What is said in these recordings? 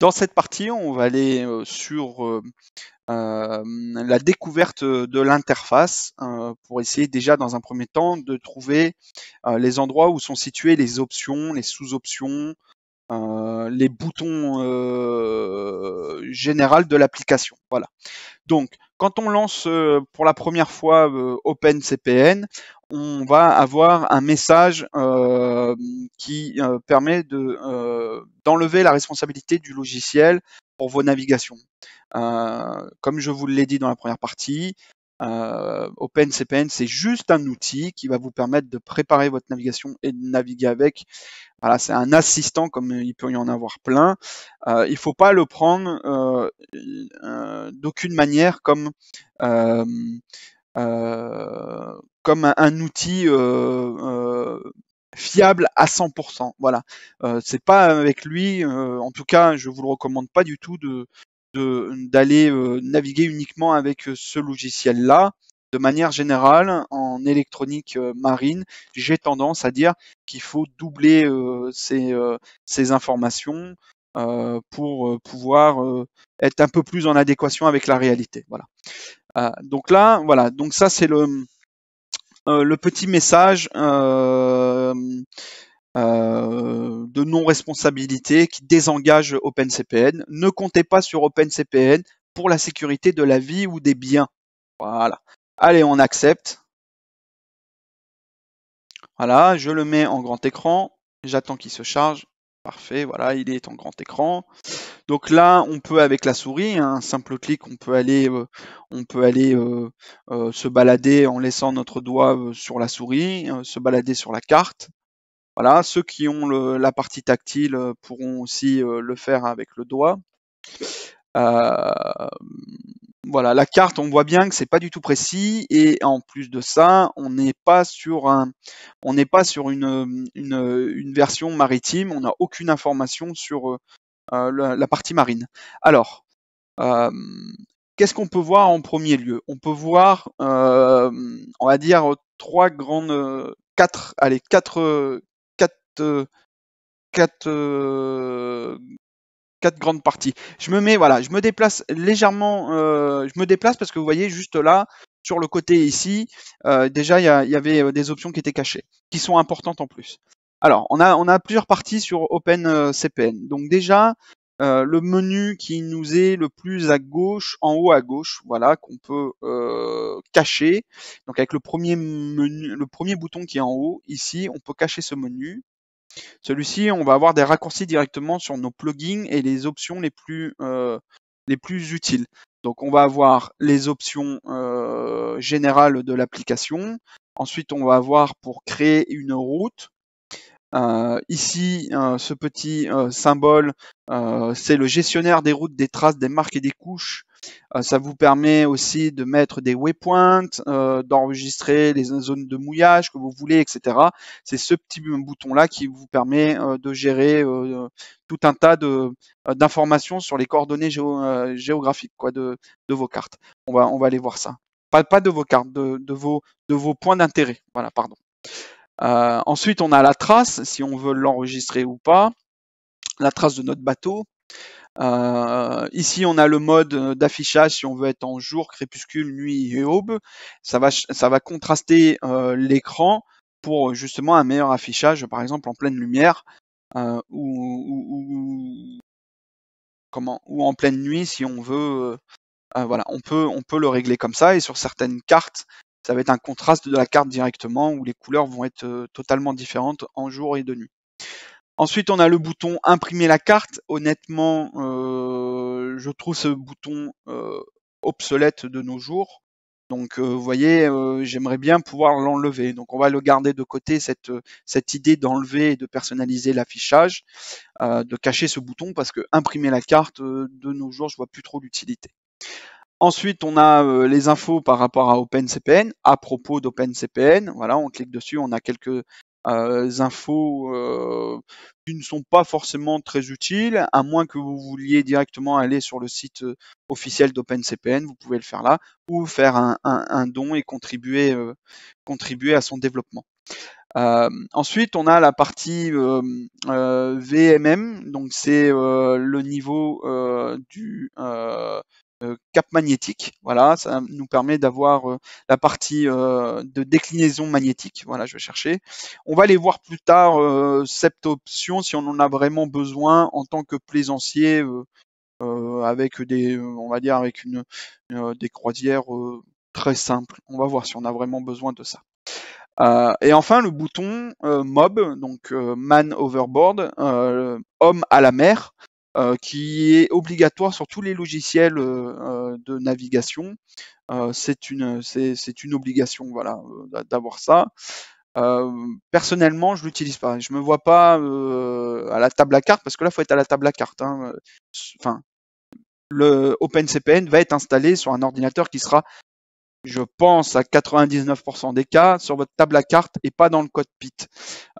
Dans cette partie, on va aller euh, sur euh, euh, la découverte de l'interface pour essayer déjà dans un premier temps de trouver les endroits où sont situées les options, les sous-options, euh, les boutons euh, de l'application. Voilà. Donc, quand on lance euh, pour la première fois euh, OpenCPN, on va avoir un message qui permet d'enlever la responsabilité du logiciel pour vos navigations. comme je vous l'ai dit dans la première partie, OpenCPN, c'est juste un outil qui va vous permettre de préparer votre navigation et de naviguer avec voilà, c'est un assistant comme il peut y en avoir plein. Euh, il ne faut pas le prendre euh, euh, d'aucune manière comme un, outil fiable à 100%. Voilà, c'est pas avec lui. en tout cas, je ne vous le recommande pas du tout d'aller naviguer uniquement avec ce logiciel là de manière générale, en électronique euh, marine, j'ai tendance à dire qu'il faut doubler euh, euh, ces, informations pour pouvoir être un peu plus en adéquation avec la réalité. Voilà. donc là, voilà. Donc ça, c'est le, le petit message. de non-responsabilité qui désengage OpenCPN. Ne comptez pas sur OpenCPN pour la sécurité de la vie ou des biens. Voilà. Allez, on accepte. Voilà, je le mets en grand écran. J'attends qu'il se charge. Parfait, voilà, il est en grand écran. Donc là, on peut avec la souris, un hein, simple clic, on peut aller, euh, on peut aller euh, euh, se balader en laissant notre doigt sur la souris, se balader sur la carte. Voilà, ceux qui ont la partie tactile pourront aussi le faire avec le doigt voilà, la carte, on voit bien que c'est pas du tout précis et en plus de ça, on n'est pas sur un, on n'est pas sur une, une, une, version maritime, on n'a aucune information sur euh, euh, la, partie marine. Alors, euh, qu'est-ce qu'on peut voir en premier lieu On peut voir, on va dire trois grandes, quatre, allez, quatre, quatre, quatre quatre grandes parties. Je me mets, voilà, je me déplace légèrement, euh, je me déplace parce que vous voyez juste là, sur le côté ici, euh, déjà il y, avait euh, des options qui étaient cachées, qui sont importantes en plus. Alors, on a, on a plusieurs parties sur OpenCPN. Donc déjà, le menu qui nous est le plus à gauche, en haut à gauche, voilà, qu'on peut cacher. Donc avec le premier menu, le premier bouton qui est en haut, ici, on peut cacher ce menu. Celui-ci, on va avoir des raccourcis directement sur nos plugins et les options les plus, euh, utiles. Donc on va avoir les options euh, générales de l'application. Ensuite, on va avoir pour créer une route. Euh, ici, ce petit symbole, c'est le gestionnaire des routes, des traces, des marques et des couches euh, ça vous permet aussi de mettre des waypoints, euh, d'enregistrer les zones de mouillage que vous voulez, etc. C'est ce petit bouton-là qui vous permet euh, de gérer tout un tas d'informations sur les coordonnées géographiques de, vos cartes. On va, aller voir ça. Pas, de vos cartes, de, vos, points d'intérêt. Voilà, pardon. ensuite, on a la trace, si on veut l'enregistrer ou pas, la trace de notre bateau. Euh, ici, on a le mode euh, d'affichage si on veut être en jour, crépuscule, nuit et aube. Ça va, ça va contraster euh, l'écran pour justement un meilleur affichage, par exemple en pleine lumière ou, ou en pleine nuit si on veut. voilà, on peut, on peut le régler comme ça et sur certaines cartes, ça va être un contraste de la carte directement où les couleurs vont être totalement différentes en jour et de nuit. Ensuite, on a le bouton imprimer la carte. Honnêtement, euh, je trouve ce bouton euh, obsolète de nos jours. Donc, euh, vous voyez, j'aimerais bien pouvoir l'enlever. Donc, on va le garder de côté, cette, cette idée d'enlever et de personnaliser l'affichage, de cacher ce bouton, parce que imprimer la carte de nos jours, je vois plus trop l'utilité. Ensuite, on a les infos par rapport à OpenCPN, à propos d'OpenCPN. Voilà, on clique dessus, on a quelques euh, infos euh, qui ne sont pas forcément très utiles, à moins que vous vouliez directement aller sur le site euh, officiel d'OpenCPN, vous pouvez le faire là, ou faire un, don et contribuer, contribuer à son développement. ensuite, on a la partie VMM, donc c'est le niveau du euh, cap magnétique. Voilà, ça nous permet d'avoir euh, la partie euh, de déclinaison magnétique. Voilà, je vais chercher. On va aller voir plus tard cette option si on en a vraiment besoin en tant que plaisancier avec des, on va dire avec une, des croisières très simples. On va voir si on a vraiment besoin de ça. et enfin, le bouton mob, donc man overboard, homme à la mer. Euh, qui est obligatoire sur tous les logiciels euh, euh, de navigation. c'est une, une obligation, voilà, d'avoir ça. personnellement, je ne l'utilise pas. Je ne me vois pas à la table à carte parce que là, il faut être à la table à carte. Hein. Enfin, le OpenCPN va être installé sur un ordinateur qui sera je pense, à 99% des cas, sur votre table à cartes et pas dans le cockpit,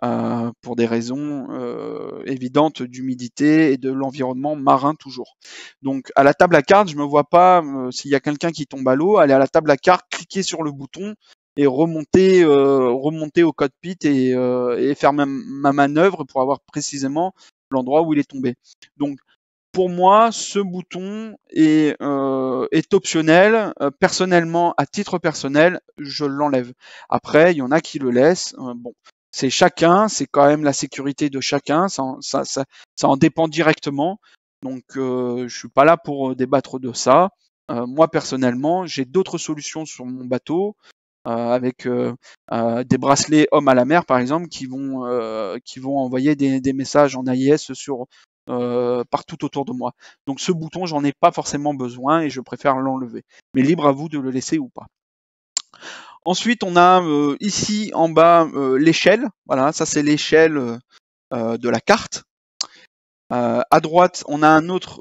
euh, pour des raisons euh, évidentes d'humidité et de l'environnement marin toujours. Donc à la table à cartes, je me vois pas, euh, s'il y a quelqu'un qui tombe à l'eau, aller à la table à cartes, cliquer sur le bouton et remonter, euh, remonter au cockpit et, et faire ma, ma manœuvre pour avoir précisément l'endroit où il est tombé. Donc pour moi, ce bouton est, euh, est optionnel. Euh, personnellement, à titre personnel, je l'enlève. Après, il y en a qui le laissent. Euh, bon, c'est chacun, c'est quand même la sécurité de chacun. Ça, en, dépend directement. Donc, je suis pas là pour débattre de ça. moi, personnellement, j'ai d'autres solutions sur mon bateau. avec des bracelets hommes à la mer par exemple qui vont qui vont envoyer des, des messages en AIS sur euh, partout autour de moi. Donc ce bouton, j'en ai pas forcément besoin et je préfère l'enlever. Mais libre à vous de le laisser ou pas. Ensuite, on a euh, ici en bas euh, l'échelle. Voilà, ça c'est l'échelle de la carte. à droite, on a un autre.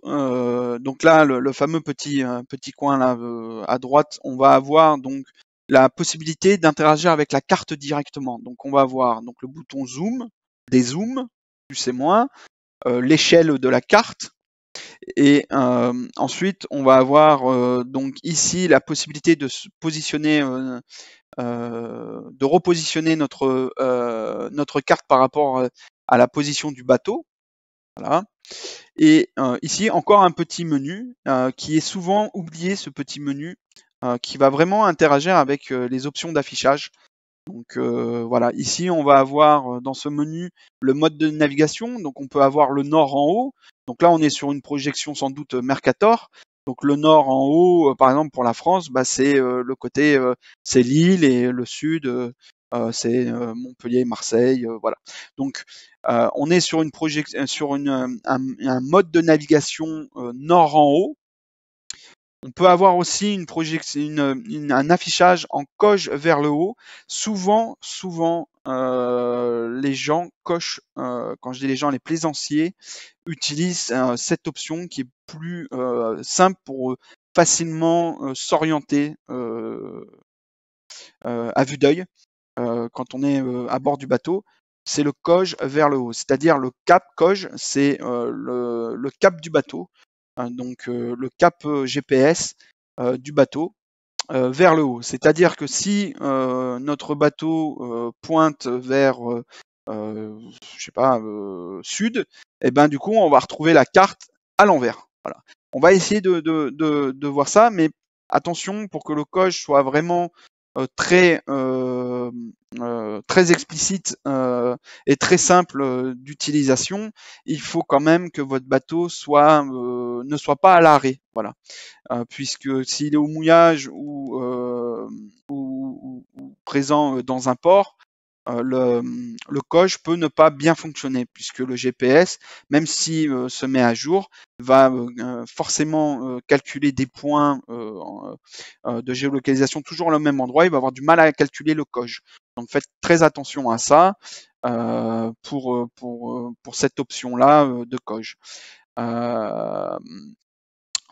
donc là, le, fameux petit petit coin là à droite, on va avoir donc la possibilité d'interagir avec la carte directement. Donc on va avoir donc le bouton zoom, des zooms, plus et moins, euh, l'échelle de la carte. Et euh, ensuite, on va avoir euh, donc ici la possibilité de se positionner, de repositionner notre, notre carte par rapport à la position du bateau. Voilà. Et ici, encore un petit menu qui est souvent oublié, ce petit menu qui va vraiment interagir avec les options d'affichage donc euh, voilà, ici on va avoir euh, dans ce menu le mode de navigation, donc on peut avoir le nord en haut. Donc là on est sur une projection sans doute euh, Mercator. Donc le nord en haut, par exemple pour la France, bah, c'est le côté c'est Lille et le sud c'est Montpellier, Marseille, voilà. Donc on est sur une projection, sur un, mode de navigation nord en haut on peut avoir aussi une un affichage en coche vers le haut. Souvent, souvent, euh, les gens cochent, euh, quand je dis les gens, les plaisanciers utilisent euh, cette option qui est plus simple pour facilement s'orienter à vue d'œil quand on est à bord du bateau. C'est le coge vers le haut, c'est-à-dire le cap coge, c'est le cap du bateau euh, donc euh, le cap euh, GPS du bateau, vers le haut. C'est-à-dire que si notre bateau pointe vers, je sais pas, sud, et eh ben du coup on va retrouver la carte à l'envers. Voilà. On va essayer de, voir ça, mais attention pour que le coche soit vraiment euh, très euh, euh, très explicite et très simple d'utilisation, il faut quand même que votre bateau soit ne soit pas à l'arrêt, voilà, puisque s'il est au mouillage ou, ou, ou présent dans un port, euh, le, le coche peut ne pas bien fonctionner puisque le GPS, même s'il euh, se met à jour, va euh, forcément calculer des points de géolocalisation toujours au même endroit. Il va avoir du mal à calculer le coche. Donc faites très attention à ça pour, pour, pour cette option-là de coche.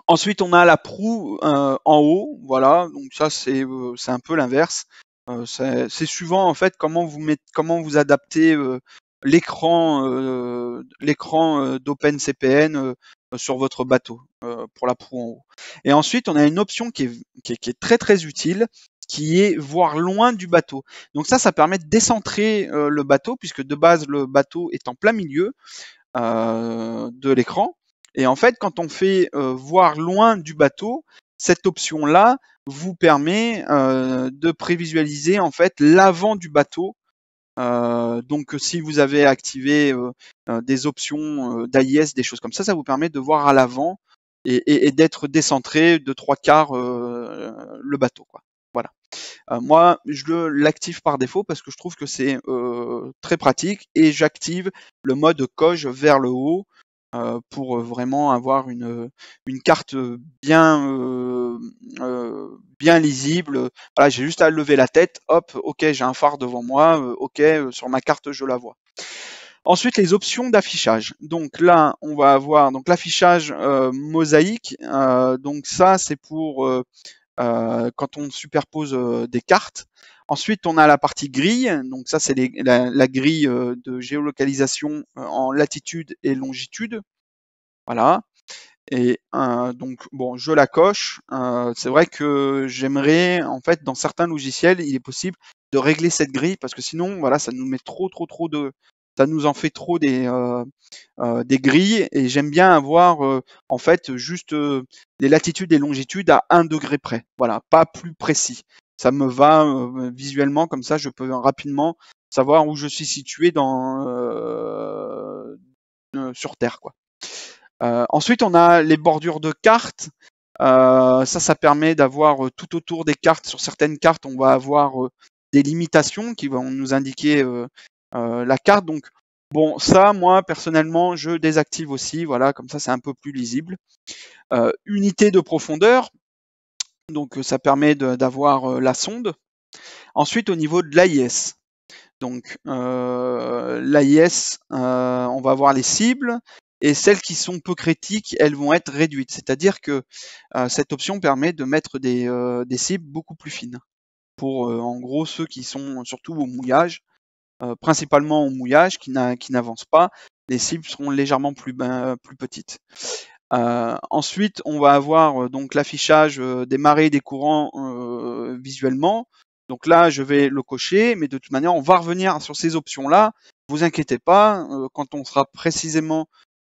Ensuite, on a la proue en haut, voilà. Donc ça, c'est un peu l'inverse. Euh, c'est suivant en fait comment vous adaptez euh, l'écran euh, d'OpenCPN sur votre bateau pour la proue en haut. Et ensuite, on a une option qui est, qui est, très très utile qui est voir loin du bateau. Donc ça, ça permet de décentrer le bateau, puisque de base, le bateau est en plein milieu de l'écran. Et en fait, quand on fait voir loin du bateau, cette option-là vous permet euh, de prévisualiser en fait l'avant du bateau. Euh, donc si vous avez activé euh, des options d'AIS, des choses comme ça, ça vous permet de voir à l'avant et, d'être décentré de trois quarts le bateau. Quoi. Voilà. moi, je l'active par défaut parce que je trouve que c'est très pratique et j'active le mode coge vers le haut euh, pour euh, vraiment avoir une, carte bien, euh, bien lisible. Voilà, j'ai juste à lever la tête, hop, ok, j'ai un phare devant moi, ok, sur ma carte je la vois. Ensuite, les options d'affichage. Donc là, on va avoir donc l'affichage mosaïque. donc ça, c'est pour quand on superpose des cartes. Ensuite, on a la partie grille. Donc ça, c'est la, grille euh, de géolocalisation euh, en latitude et longitude. Voilà. Et euh, donc, bon, je la coche. c'est vrai que j'aimerais, en fait, dans certains logiciels, il est possible de régler cette grille parce que sinon, voilà, ça nous met trop, trop, trop de. Ça nous en fait trop des, des grilles et j'aime bien avoir, en fait, juste les latitudes et longitudes à un degré près. Voilà, pas plus précis ça me va euh, visuellement comme ça, je peux rapidement savoir où je suis situé dans euh, euh, sur Terre quoi. ensuite, on a les bordures de cartes. ça, ça permet d'avoir tout autour des cartes. Sur certaines cartes, on va avoir des limitations qui vont nous indiquer la carte. Donc, Bon, ça, moi, personnellement, je désactive aussi, voilà, comme ça c'est un peu plus lisible. unité de profondeur, donc euh, ça permet d'avoir euh, la sonde. Ensuite, au niveau de l'AIS, donc euh, l'AIS, on va avoir les cibles et celles qui sont peu critiques, elles vont être réduites. C'est-à-dire que cette option permet de mettre des, cibles beaucoup plus fines pour en gros ceux qui sont surtout au mouillage, principalement au mouillage, qui n'avancent pas. Les cibles seront légèrement plus ben, petites. Euh, ensuite, on va avoir euh, donc l'affichage euh, des marées, des courants visuellement. Donc là, je vais le cocher, mais de toute manière, on va revenir sur ces options-là. Vous inquiétez pas, quand on sera précisément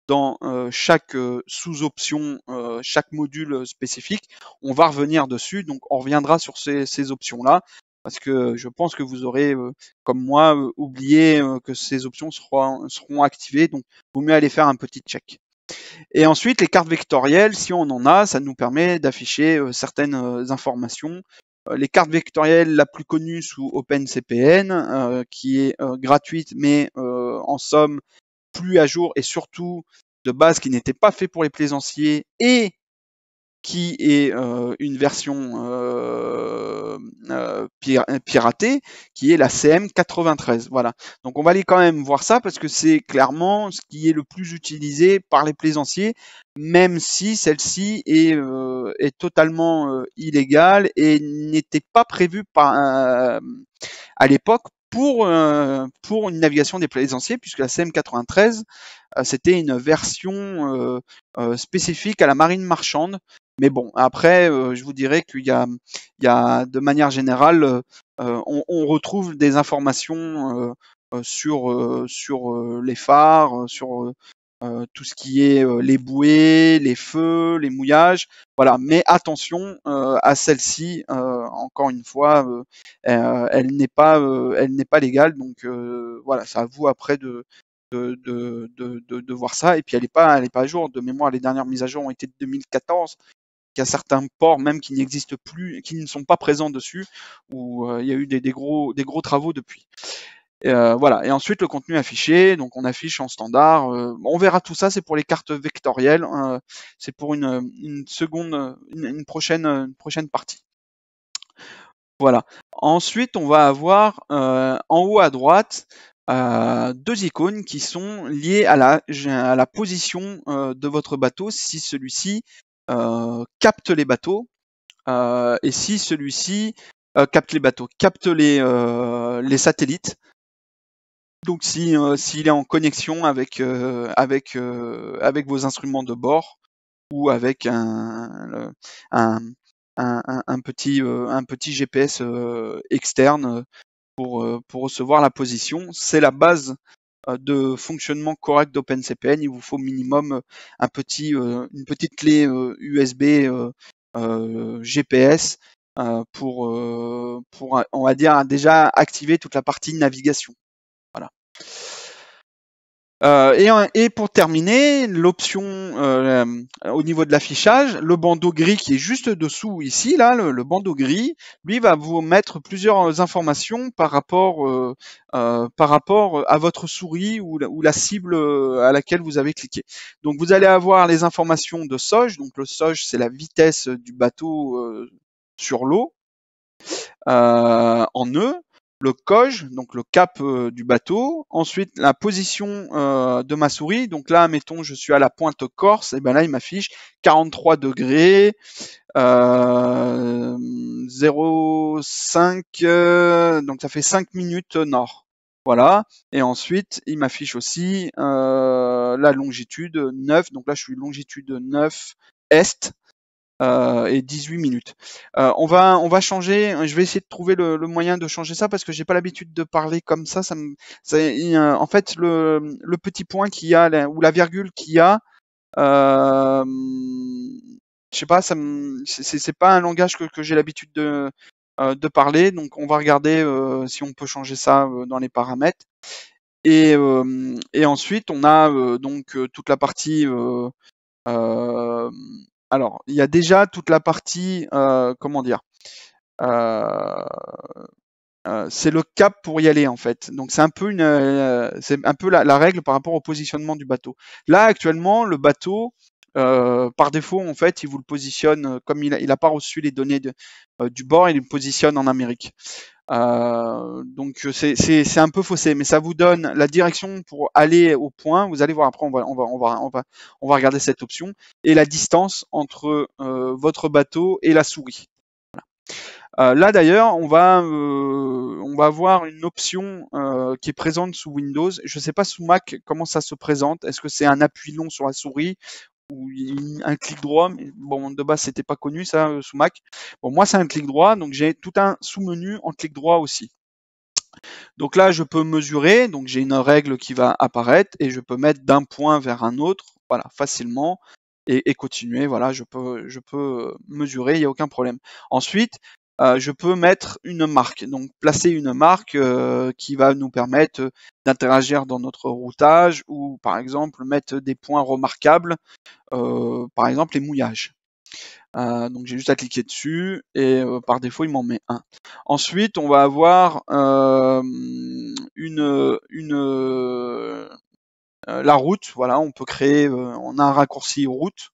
dans chaque sous-option, chaque module spécifique, on va revenir dessus. Donc on reviendra sur ces, options-là, parce que je pense que vous aurez, comme moi, oublié que ces options seront, seront activées. Donc, il vaut mieux aller faire un petit check. Et ensuite, les cartes vectorielles, si on en a, ça nous permet d'afficher euh, certaines euh, informations. Euh, les cartes vectorielles, la plus connue sous OpenCPN, qui est gratuite, mais en somme plus à jour et surtout de base qui n'était pas fait pour les plaisanciers et qui est euh, une version euh, euh, piratée, qui est la CM93. Voilà. Donc on va aller quand même voir ça parce que c'est clairement ce qui est le plus utilisé par les plaisanciers, même si celle-ci est, totalement illégale et n'était pas prévue à l'époque pour, une navigation des plaisanciers, puisque la CM93, c'était une version spécifique à la marine marchande mais bon, après, euh, je vous dirais qu'il y a, il y a, de manière générale, euh, euh, on, on, retrouve des informations sur, sur les phares, sur tout ce qui est les bouées, les feux, les mouillages, voilà. Mais attention à celle-ci, encore une fois, elle n'est pas, elle n'est pas légale, donc voilà, ça à vous après de de, de de, de, voir ça. Et puis elle n'est pas, elle est pas à jour. De mémoire, les dernières mises à jour ont été de 2014, certains ports même qui n'existent plus, qui ne sont pas présents dessus, où euh, il y a eu des, gros, des gros travaux depuis. Euh, voilà. Et ensuite le contenu affiché, donc on affiche en standard. Euh, on verra tout ça, c'est pour les cartes vectorielles. Hein, c'est pour une, seconde, une, prochaine, prochaine partie. Voilà. Ensuite, on va avoir en haut à droite deux icônes qui sont liées à la, à la position de votre bateau si celui-ci euh, capte les bateaux. Euh, et si celui-ci euh, capte les bateaux, capte les, les satellites, donc si s'il est en connexion avec avec avec vos instruments de bord ou avec un un, un, un petit un petit GPS externe pour pour recevoir la position, c'est la base euh, de fonctionnement correct d'OpenCPN, il vous faut au minimum euh, un petit, euh, une petite clé USB GPS pour, pour, on va dire, déjà activer toute la partie navigation. Voilà. Euh, et, pour terminer, l'option euh, au niveau de l'affichage, le bandeau gris qui est juste dessous ici, là, le, bandeau gris, lui va vous mettre plusieurs informations par rapport, euh, par rapport à votre souris ou la, cible à laquelle vous avez cliqué. Donc vous allez avoir les informations de SOJ, donc le SOJ c'est la vitesse du bateau sur l'eau en nœud. E le coge, donc le cap euh, du bateau, ensuite la position euh, de ma souris, donc là, mettons, je suis à la pointe corse, et ben là, il m'affiche 43 degrés, 0,5, euh, donc ça fait 5 minutes nord. Voilà, et ensuite, il m'affiche aussi la longitude 9, donc là, je suis longitude 9 est, euh, et 18 minutes. Euh, on va on va changer. Je vais essayer de trouver le, le moyen de changer ça parce que j'ai pas l'habitude de parler comme ça. Ça me ça, en fait le, le petit point qu'il y a ou la virgule qu'il y a. Euh, je sais pas, ça c'est pas un langage que, que j'ai l'habitude de, euh, de parler, donc on va regarder euh, si on peut changer ça dans les paramètres. Et, et ensuite, on a donc toute la partie alors, il y a déjà toute la partie, euh, comment dire, euh, euh, c'est le cap pour y aller en fait. Donc c'est un peu une, c'est un peu la, règle par rapport au positionnement du bateau. Là actuellement, le bateau, par défaut en fait, il vous le positionne comme il n'a pas reçu les données du bord, il le positionne en Amérique. Euh, donc euh, c'est un peu faussé, mais ça vous donne la direction pour aller au point. Vous allez voir après, on va, on va, on on va, regarder cette option et la distance entre euh, votre bateau et la souris. là d'ailleurs, on va on va avoir une option qui est présente sous Windows. Je ne sais pas sous Mac comment ça se présente. Est-ce que c'est un appui long sur la souris ou un clic droit. Mais bon, de base, c'était pas connu ça euh, sous Mac. Bon, moi, c'est un clic droit, donc j'ai tout un sous-menu en clic droit aussi. Donc là, je peux mesurer, donc j'ai une règle qui va apparaître et je peux mettre d'un point vers un autre, voilà, facilement et, et continuer. Voilà, je peux, je peux euh, mesurer, il n'y a aucun problème. Ensuite, euh, je peux mettre une marque. Donc placer une marque euh, qui va nous permettre euh, d'interagir dans notre routage ou par exemple mettre des points remarquables, par exemple les mouillages. donc j'ai juste à cliquer dessus et par défaut il m'en met un. Ensuite on va avoir une, une la route. Voilà, on peut créer, on a un raccourci route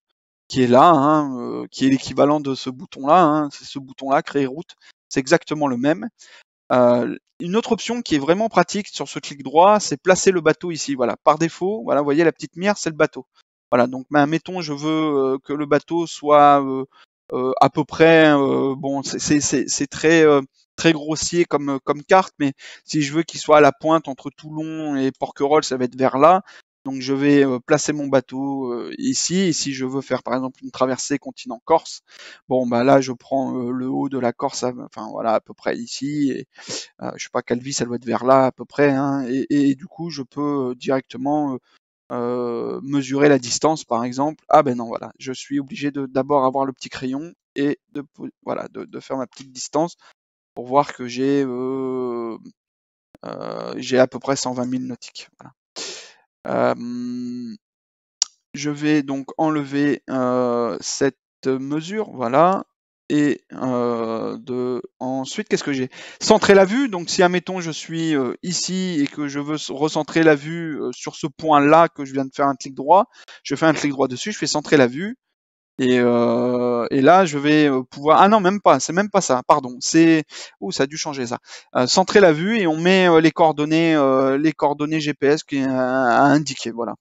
qui est là, hein, euh, qui est l'équivalent de ce bouton-là. Hein, c'est ce bouton-là, créer route. C'est exactement le même. Euh, une autre option qui est vraiment pratique sur ce clic droit, c'est placer le bateau ici. Voilà, par défaut, voilà, vous voyez la petite mire, c'est le bateau. Voilà, donc ben, mettons, je veux euh, que le bateau soit à peu près, bon, c'est très très grossier comme, comme carte, mais si je veux qu'il soit à la pointe entre Toulon et Porquerolles, ça va être vers là. Donc je vais euh, placer mon bateau euh, ici. Et si je veux faire par exemple une traversée continent Corse, bon bah là je prends euh, le haut de la Corse, enfin voilà à peu près ici. Et, je sais pas quelle vie, ça doit être vers là à peu près. Hein. et, du coup je peux directement mesurer la distance par exemple. Ah ben non voilà, je suis obligé de d'abord avoir le petit crayon et de voilà de, faire ma petite distance pour voir que j'ai j'ai à peu près 120 000 nautiques. Voilà. Euh, je vais donc enlever euh, cette mesure, voilà. Et euh, de... ensuite, qu'est-ce que j'ai Centrer la vue. Donc, si, admettons, je suis ici et que je veux recentrer la vue sur ce point-là que je viens de faire un clic droit, je fais un clic droit dessus, je fais centrer la vue. Euh, et, là, je vais euh, pouvoir. Ah non, même pas. C'est même pas ça. Pardon. C'est. Ouh, ça a dû changer ça. Euh, centrer la vue et on met les coordonnées, les coordonnées GPS qui à, indiqué. indiquer. Voilà.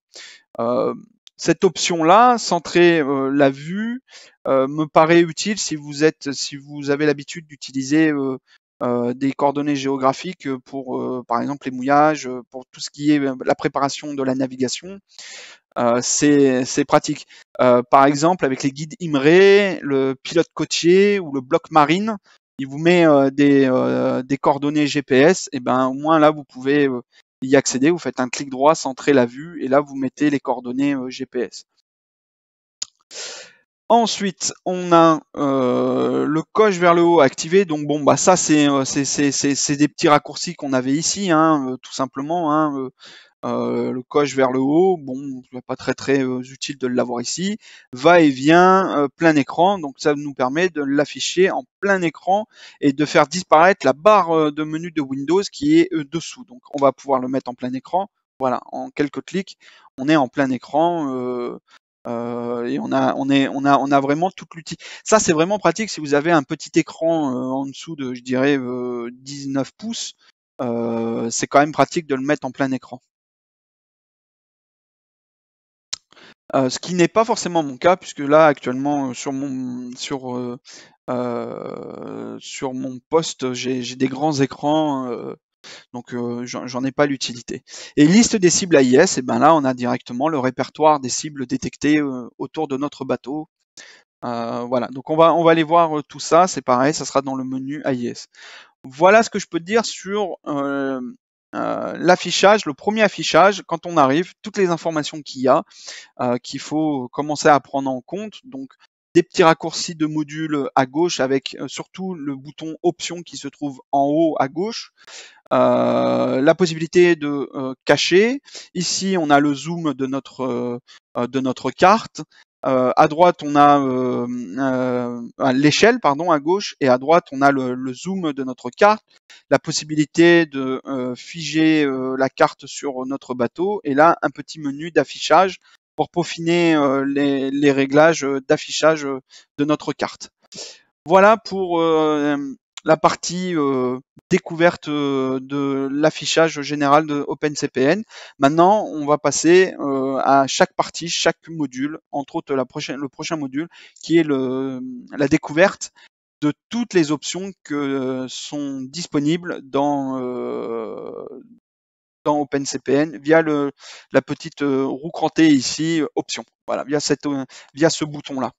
cette option-là, centrer la vue, me paraît utile si vous êtes, si vous avez l'habitude d'utiliser euh, des coordonnées géographiques pour, euh, par exemple, les mouillages, pour tout ce qui est euh, la préparation de la navigation. c'est pratique. par exemple, avec les guides IMRE, le pilote côtier ou le bloc marine, il vous met des, coordonnées GPS. Et ben au moins là, vous pouvez y accéder. Vous faites un clic droit, centrer la vue, et là vous mettez les coordonnées GPS. Ensuite, on a euh, le coche vers le haut activé. Donc bon, bah ça c'est euh, des petits raccourcis qu'on avait ici, hein, euh, tout simplement. Hein, le coche vers le haut, bon, pas très très utile de l'avoir ici. Va et vient, plein écran. Donc ça nous permet de l'afficher en plein écran et de faire disparaître la barre de menu de Windows qui est dessous. Donc on va pouvoir le mettre en plein écran. Voilà, en quelques clics, on est en plein écran euh, et on a, on est, on a, on a vraiment tout l'outil. Ça, c'est vraiment pratique si vous avez un petit écran euh, en dessous de, je dirais, 19 euh, pouces. c'est quand même pratique de le mettre en plein écran. ce qui n'est pas forcément mon cas, puisque là actuellement sur mon sur sur mon poste j'ai des grands écrans donc euh, j'en ai pas l'utilité. Et liste des cibles AIS, et eh ben là on a directement le répertoire des cibles détectées euh, autour de notre bateau. Euh, voilà, donc on va on va aller voir tout ça, c'est pareil, ça sera dans le menu AIS. Voilà ce que je peux dire sur l'affichage, le premier affichage, quand on arrive, toutes les informations qu'il y a, qu'il faut commencer à prendre en compte des petits raccourcis de modules à gauche avec euh, surtout le bouton option qui se trouve en haut à gauche. Euh, la possibilité de euh, cacher. Ici, on a le zoom de notre, de notre carte. à droite, on a l'échelle, pardon, à gauche, et à droite, on a le zoom de notre carte, la possibilité de figer la carte sur notre bateau, et là, un petit menu d'affichage pour peaufiner euh, les, réglages euh, d'affichage euh, de notre carte. Voilà pour la partie découverte de l'affichage général de OpenCPN. Maintenant, on va passer à chaque partie, chaque module, entre autres la prochaine, le prochain module, qui est le, la découverte de toutes les options que sont disponibles dans, dans OpenCPN via le, la petite euh, roue crantée ici, option. Voilà, via, cette, euh, via ce bouton-là.